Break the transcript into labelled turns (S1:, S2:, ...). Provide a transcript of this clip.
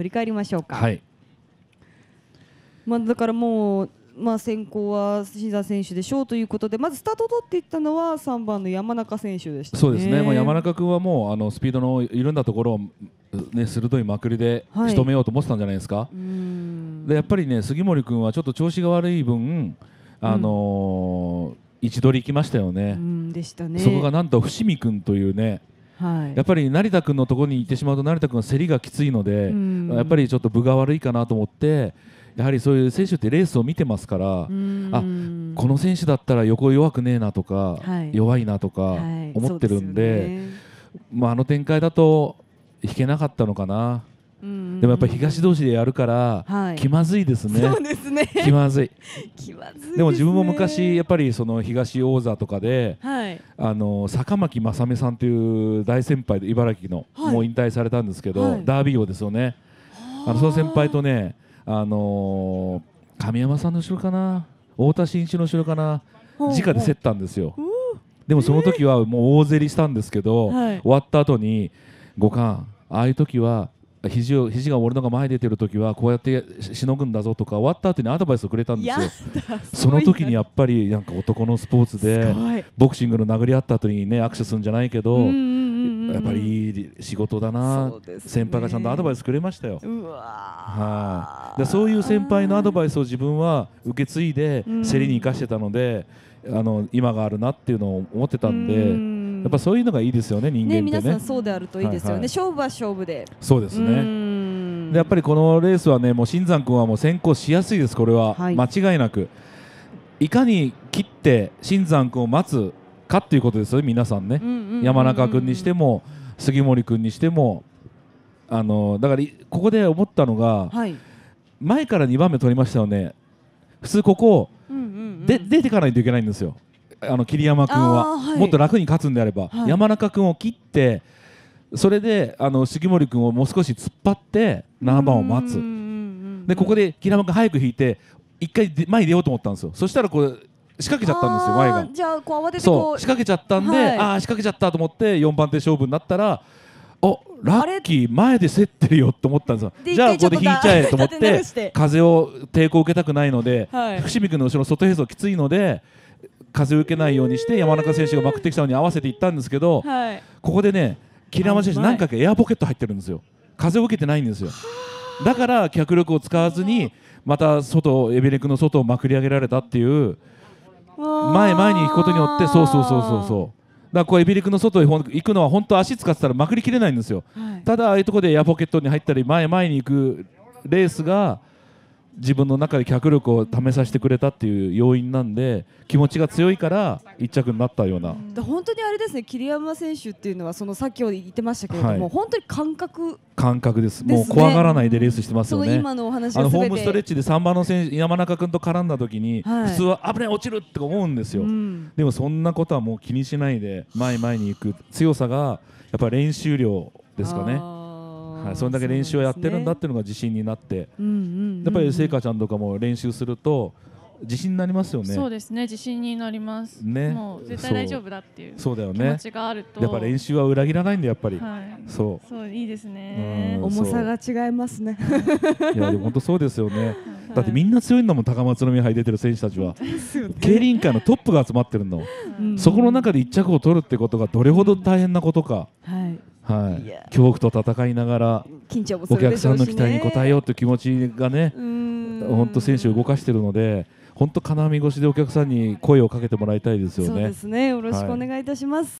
S1: 振り返りましょうか。はい、まあ、だからもうまあ、先行は新田選手でしょうということでまずスタートを取っていったのは3番の山中選手でした、ね、そうですね、まあ、山中君はもうあのスピードの緩んだところを、ね、鋭いまくりで仕留めようと思ってたんじゃないですか、はい、でやっぱりね杉森君はちょっと調子が悪い分、あのーうん、位置取り行きましたよね,、でしたねそこがなんと伏見君というねはい、やっぱり成田君のところに行ってしまうと成田君は競りがきついので、やっぱりちょっと分が悪いかなと思ってやはりそういう選手ってレースを見てますからあこの選手だったら横弱くねえなとか、はい、弱いなとか思ってるんではいでね、まあ、あの展開だと引けなかったのかな。
S2: でもやっぱり東
S1: 同士でやるから、気まずいですね。そうですね。気まずい。気まずいで、ね、でも自分も昔やっぱりその東王座とかで、あの坂巻正美さんという大先輩で茨城の、はい、もう引退されたんですけど、はい、ダービー王ですよねあのその先輩とね、あのー、神山さんの後ろかな太田真一の後ろかな直で競ったんですよでもその時はもう大競りしたんですけど、えー、終わった後に五冠ああいう時は肘を肘が俺のが前に出てる時はこうやってしのぐんだぞとか終わった後にアドバイスをくれたんですよ。その時にやっぱりなんか男のスポーツでボクシングの殴り合った後にね握手するんじゃないけど。やっぱりいい仕事だな、ね、先輩がちゃんとアドバイスくれましたよ。はい、あ、そういう先輩のアドバイスを自分は受け継いで競りに生かしてたので、あの今があるなっていうのを思ってたんで。やっぱそういうのがいいですよね人間ね、ね、皆さんそうであるといいですよね、はいはい、勝負は勝負でそうですねでやっぱりこのレースはねもう新山君はもう先行しやすいですこれは、はい、間違いなくいかに切って新山君を待つかっていうことですよね皆さんね、山中君にしても杉森君にしてもあのだからここで思ったのが、はい、前から2番目取りましたよね普通ここ、うんうんうん、で出ていかないといけないんですよあの桐山君は、はい、もっと楽に勝つんであれば、はい、山中君を切ってそれであの杉森君をもう少し突っ張って7番を待つでここで桐山君早く引いて一回前に出ようと思ったんですよそしたらこう仕掛けちゃったんですよ前がじゃあこう慌ててこう仕掛けちゃったんで、はい、ああ仕掛けちゃったと思って4番手勝負になったらおラッキー前で競ってるよと思ったんですよじゃあここで引いちゃえと思って風を抵抗を受けたくないので、はい、伏見君の後ろ外へそきついので風を受けないようにして山中選手がまくってきたのに合わせていったんですけど、はい、ここでね桐山選手何回かエアポケット入ってるんですよ風を受けてないんですよだから脚力を使わずにまた外エビレクの外をまくり上げられたっていう前前に行くことによってそうそうそうそうそうだからこうエビレクの外へ行くのは本当足使ってたらまくりきれないんですよ、はい、ただああいうところでエアポケットに入ったり前前に行くレースが自分の中で脚力を試させてくれたっていう要因なんで気持ちが強いから一着になったような、うん、本当にあれですね桐山選手っていうのはそのさっき言ってましたけれども、はい、本当に感覚、感覚ですもう怖がらないでレースしてますよね、うん、今のお話あのホームストレッチで3番の選手山中君と絡んだ時に、はい、普通は危ない落ちるって思うんですよ、うん、でもそんなことはもう気にしないで前前に行く強さがやっぱ練習量ですかね。はい、それだけ練習をやってるんだっていうのが自信になって、うんうんやっぱり聖華ちゃんとかも練習すると自信になりますよね。そうですね、自信になります。ね、もう絶対大丈夫だっていうそうだよね。気持ちがあると、やっぱ練習は裏切らないんでやっぱり。はい、そう。そういいですね。重さが違いますね。いやでも本当そうですよね。だってみんな強いんだもん高松の宮杯出てる選手たちは、競輪界のトップが集まってるの、うん、そこの中で1着を取るってことがどれほど大変なことか、はい、い恐怖と戦いながら緊張も、ね、お客さんの期待に応えようという気持ちがね本当選手を動かしているので本当金網越しでお客さんに声をかけてもらいたいですよね。そうですねよろしくお願いいたします、はい